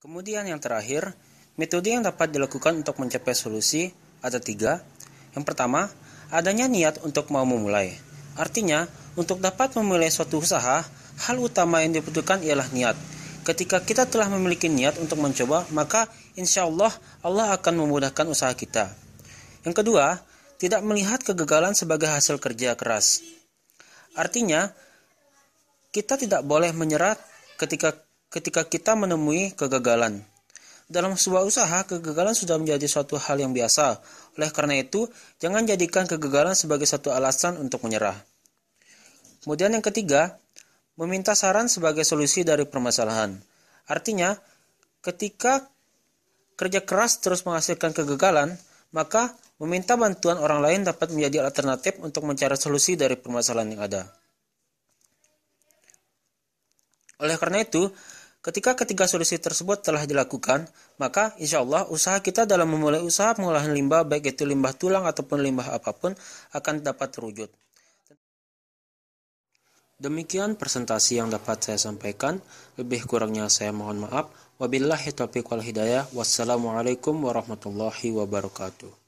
Kemudian yang terakhir, metode yang dapat dilakukan untuk mencapai solusi ada tiga. Yang pertama, adanya niat untuk mau memulai. Artinya, untuk dapat memulai suatu usaha, hal utama yang dibutuhkan ialah niat. Ketika kita telah memiliki niat untuk mencoba, maka insya Allah Allah akan memudahkan usaha kita. Yang kedua, tidak melihat kegagalan sebagai hasil kerja keras. Artinya, kita tidak boleh menyerah ketika ketika kita menemui kegagalan. Dalam sebuah usaha, kegagalan sudah menjadi suatu hal yang biasa. Oleh karena itu, jangan jadikan kegagalan sebagai satu alasan untuk menyerah. Kemudian yang ketiga, meminta saran sebagai solusi dari permasalahan. Artinya, ketika kerja keras terus menghasilkan kegagalan, maka meminta bantuan orang lain dapat menjadi alternatif untuk mencari solusi dari permasalahan yang ada. Oleh karena itu, Ketika ketiga solusi tersebut telah dilakukan, maka insya Allah usaha kita dalam memulai usaha pengolahan limbah baik itu limbah tulang ataupun limbah apapun akan dapat terwujud. Demikian presentasi yang dapat saya sampaikan. Lebih kurangnya saya mohon maaf. Wabillahi taufiq wal hidayah. Wassalamualaikum warahmatullahi wabarakatuh.